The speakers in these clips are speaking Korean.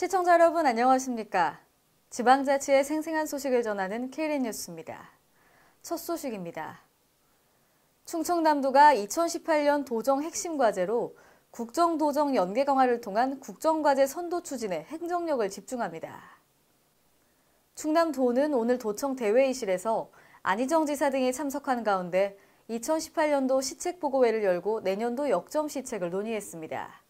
시청자 여러분 안녕하십니까? 지방자치의 생생한 소식을 전하는 KBN 뉴스입니다. 첫 소식입니다. 충청남도가 2018년 도정 핵심 과제로 국정도정 연계 강화를 통한 국정과제 선도 추진에 행정력을 집중합니다. 충남도는 오늘 도청 대회의실에서 안희정 지사 등이 참석한 가운데 2018년도 시책 보고회를 열고 내년도 역점 시책을 논의했습니다.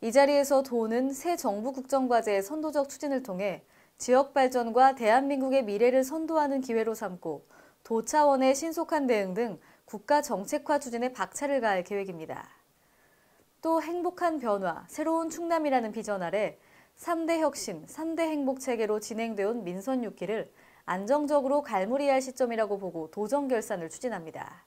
이 자리에서 도는 새 정부 국정과제의 선도적 추진을 통해 지역 발전과 대한민국의 미래를 선도하는 기회로 삼고 도 차원의 신속한 대응 등 국가 정책화 추진에 박차를 가할 계획입니다. 또 행복한 변화, 새로운 충남이라는 비전 아래 3대 혁신, 3대 행복 체계로 진행되온 민선 6기를 안정적으로 갈무리할 시점이라고 보고 도정 결산을 추진합니다.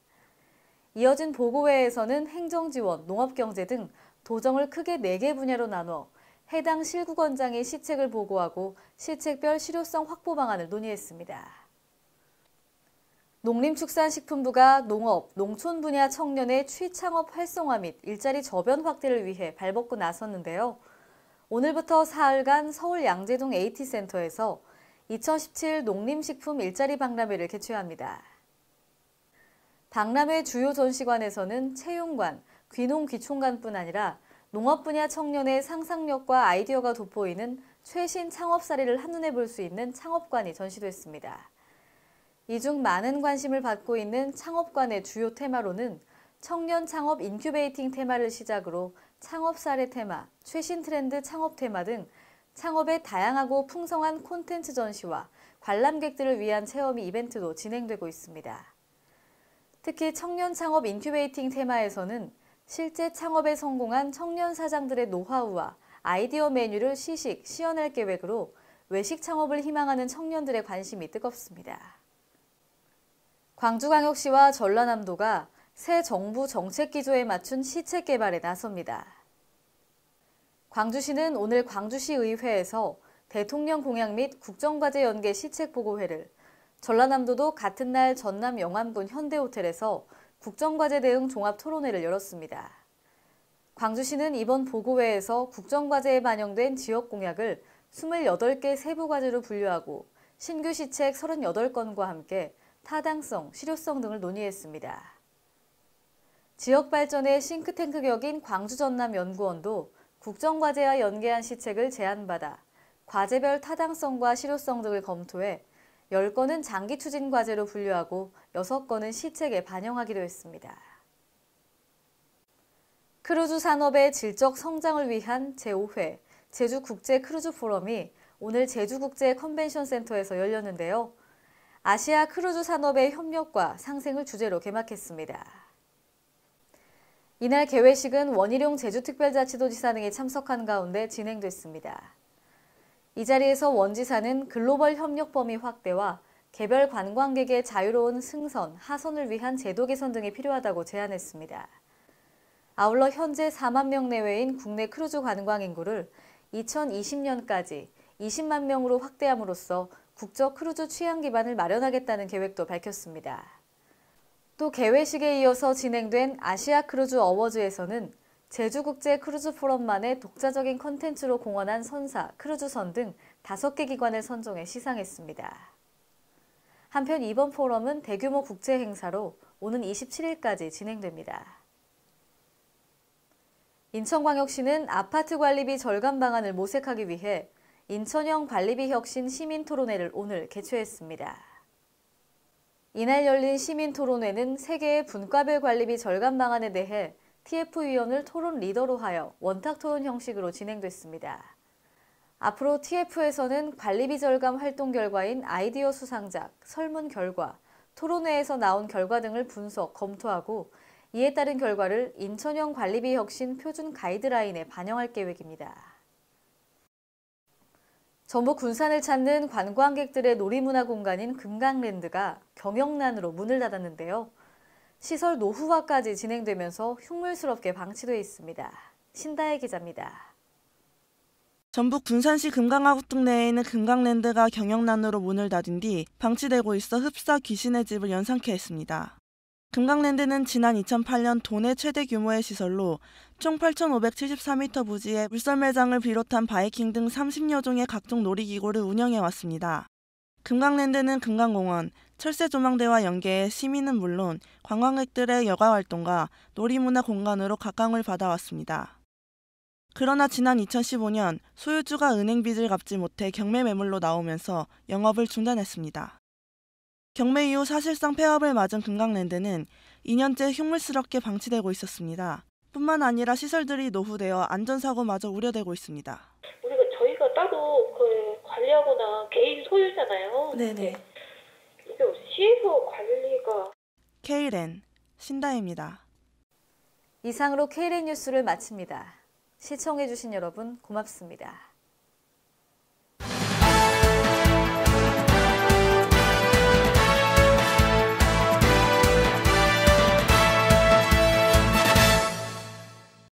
이어진 보고회에서는 행정지원, 농업경제 등 도정을 크게 4개 분야로 나눠 해당 실구원장의 시책을 보고하고 시책별 실효성 확보 방안을 논의했습니다. 농림축산식품부가 농업, 농촌 분야 청년의 취창업 활성화 및 일자리 저변 확대를 위해 발벗고 나섰는데요. 오늘부터 사흘간 서울 양재동 AT센터에서 2017 농림식품 일자리 박람회를 개최합니다. 박람회 주요 전시관에서는 채용관, 귀농 귀촌관뿐 아니라 농업 분야 청년의 상상력과 아이디어가 돋보이는 최신 창업 사례를 한눈에 볼 수 있는 창업관이 전시됐습니다. 이 중 많은 관심을 받고 있는 창업관의 주요 테마로는 청년 창업 인큐베이팅 테마를 시작으로 창업 사례 테마, 최신 트렌드 창업 테마 등 창업의 다양하고 풍성한 콘텐츠 전시와 관람객들을 위한 체험이 이벤트도 진행되고 있습니다. 특히 청년 창업 인큐베이팅 테마에서는 실제 창업에 성공한 청년 사장들의 노하우와 아이디어 메뉴를 시식, 시연할 계획으로 외식 창업을 희망하는 청년들의 관심이 뜨겁습니다. 광주광역시와 전라남도가 새 정부 정책 기조에 맞춘 시책 개발에 나섭니다. 광주시는 오늘 광주시의회에서 대통령 공약 및 국정과제 연계 시책 보고회를 전라남도도 같은 날 전남 영암군 현대호텔에서 국정과제 대응 종합 토론회를 열었습니다. 광주시는 이번 보고회에서 국정과제에 반영된 지역 공약을 28개 세부과제로 분류하고 신규 시책 38건과 함께 타당성, 실효성 등을 논의했습니다. 지역발전의 싱크탱크 격인 광주전남연구원도 국정과제와 연계한 시책을 제안받아 과제별 타당성과 실효성 등을 검토해 10건은 장기 추진 과제로 분류하고 6건은 시책에 반영하기로 했습니다. 크루즈 산업의 질적 성장을 위한 제5회 제주국제 크루즈 포럼이 오늘 제주국제 컨벤션 센터에서 열렸는데요. 아시아 크루즈 산업의 협력과 상생을 주제로 개막했습니다. 이날 개회식은 원희룡 제주특별자치도지사 등이 참석한 가운데 진행됐습니다. 이 자리에서 원지사는 글로벌 협력 범위 확대와 개별 관광객의 자유로운 승선, 하선을 위한 제도 개선 등이 필요하다고 제안했습니다. 아울러 현재 4만 명 내외인 국내 크루즈 관광 인구를 2020년까지 20만 명으로 확대함으로써 국적 크루즈 취향 기반을 마련하겠다는 계획도 밝혔습니다. 또 개회식에 이어서 진행된 아시아 크루즈 어워즈에서는 제주국제 크루즈 포럼만의 독자적인 컨텐츠로 공헌한 선사, 크루즈선 등 5개 기관을 선정해 시상했습니다. 한편 이번 포럼은 대규모 국제 행사로 오는 27일까지 진행됩니다. 인천광역시는 아파트 관리비 절감 방안을 모색하기 위해 인천형 관리비 혁신 시민 토론회를 오늘 개최했습니다. 이날 열린 시민 토론회는 세개의 분과별 관리비 절감 방안에 대해 TF위원을 토론 리더로 하여 원탁 토론 형식으로 진행됐습니다. 앞으로 TF에서는 관리비 절감 활동 결과인 아이디어 수상작, 설문 결과, 토론회에서 나온 결과 등을 분석, 검토하고 이에 따른 결과를 인천형 관리비 혁신 표준 가이드라인에 반영할 계획입니다. 전북 군산을 찾는 관광객들의 놀이문화 공간인 금강랜드가 경영난으로 문을 닫았는데요. 시설 노후화까지 진행되면서 흉물스럽게 방치돼 있습니다. 신다혜 기자입니다. 전북 군산시 금강아구동 내에는 있 금강랜드가 경영난으로 문을 닫은 뒤 방치되고 있어 흡사 귀신의 집을 연상케 했습니다. 금강랜드는 지난 2008년 도내 최대 규모의 시설로 총8 5 7 4 m 부지에 물설 매장을 비롯한 바이킹 등 30여 종의 각종 놀이기구를 운영해 왔습니다. 금강랜드는 금강공원, 철새조망대와 연계해 시민은 물론 관광객들의 여가활동과 놀이문화 공간으로 각광을 받아왔습니다. 그러나 지난 2015년 소유주가 은행 빚을 갚지 못해 경매 매물로 나오면서 영업을 중단했습니다. 경매 이후 사실상 폐업을 맞은 금강랜드는 2년째 흉물스럽게 방치되고 있었습니다. 뿐만 아니라 시설들이 노후되어 안전사고마저 우려되고 있습니다. 우리가 저희가 따로 그 관리하거나 개인 소유잖아요. 네네. 피해서 관리가 케이렌 신다입니다. 이상으로 케이렌 뉴스를 마칩니다. 시청해주신 여러분 고맙습니다.